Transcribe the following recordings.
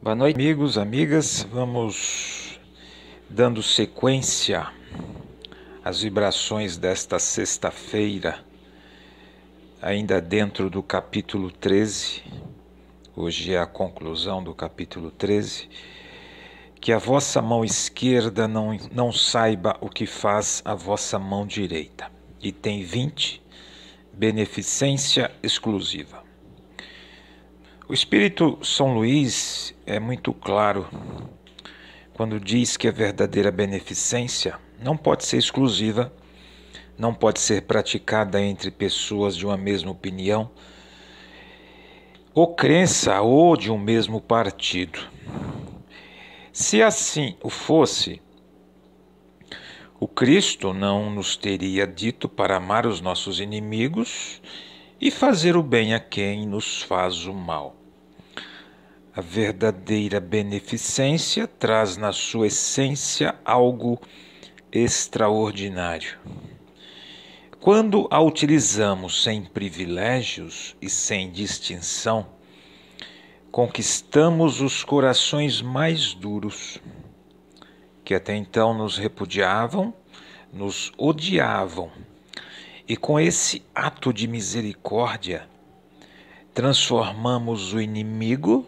Boa noite, amigos, amigas. Vamos dando sequência às vibrações desta sexta-feira, ainda dentro do capítulo 13. Hoje é a conclusão do capítulo 13. Que a vossa mão esquerda não, não saiba o que faz a vossa mão direita. E tem 20. Beneficência exclusiva. O Espírito São Luís é muito claro quando diz que a verdadeira beneficência não pode ser exclusiva, não pode ser praticada entre pessoas de uma mesma opinião ou crença ou de um mesmo partido. Se assim o fosse, o Cristo não nos teria dito para amar os nossos inimigos e fazer o bem a quem nos faz o mal. A verdadeira beneficência traz na sua essência algo extraordinário. Quando a utilizamos sem privilégios e sem distinção, conquistamos os corações mais duros, que até então nos repudiavam, nos odiavam. E com esse ato de misericórdia, transformamos o inimigo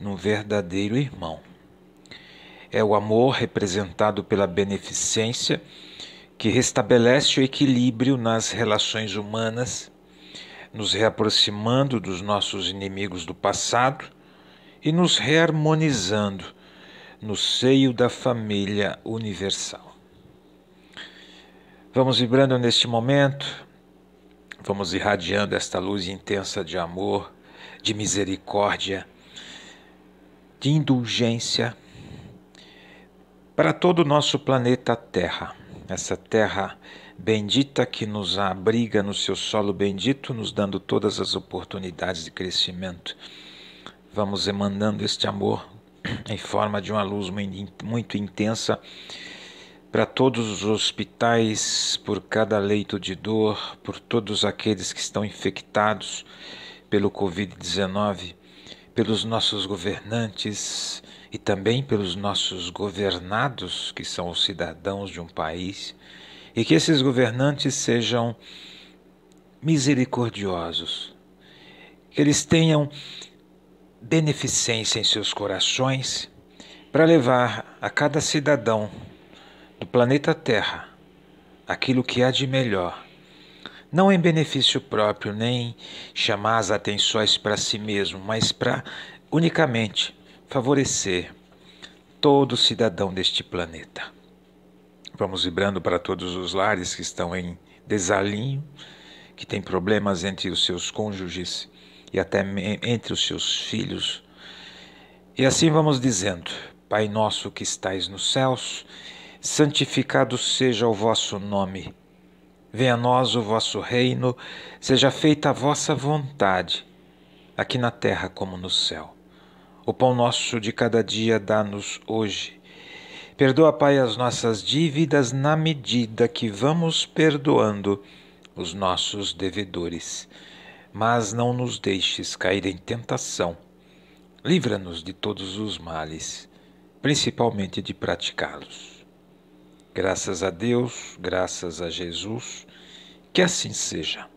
num verdadeiro irmão. É o amor representado pela beneficência que restabelece o equilíbrio nas relações humanas, nos reaproximando dos nossos inimigos do passado e nos reharmonizando no seio da família universal. Vamos vibrando neste momento, vamos irradiando esta luz intensa de amor, de misericórdia de indulgência para todo o nosso planeta Terra. Essa terra bendita que nos abriga no seu solo bendito, nos dando todas as oportunidades de crescimento. Vamos emanando este amor em forma de uma luz muito intensa para todos os hospitais, por cada leito de dor, por todos aqueles que estão infectados pelo Covid-19 pelos nossos governantes e também pelos nossos governados, que são os cidadãos de um país, e que esses governantes sejam misericordiosos, que eles tenham beneficência em seus corações para levar a cada cidadão do planeta Terra aquilo que há de melhor não em benefício próprio, nem chamar as atenções para si mesmo, mas para unicamente favorecer todo cidadão deste planeta. Vamos vibrando para todos os lares que estão em desalinho, que têm problemas entre os seus cônjuges e até entre os seus filhos. E assim vamos dizendo: Pai nosso que estais nos céus, santificado seja o vosso nome Venha a nós o vosso reino, seja feita a vossa vontade, aqui na terra como no céu. O pão nosso de cada dia dá-nos hoje. Perdoa, Pai, as nossas dívidas na medida que vamos perdoando os nossos devedores. Mas não nos deixes cair em tentação. Livra-nos de todos os males, principalmente de praticá-los. Graças a Deus, graças a Jesus, que assim seja.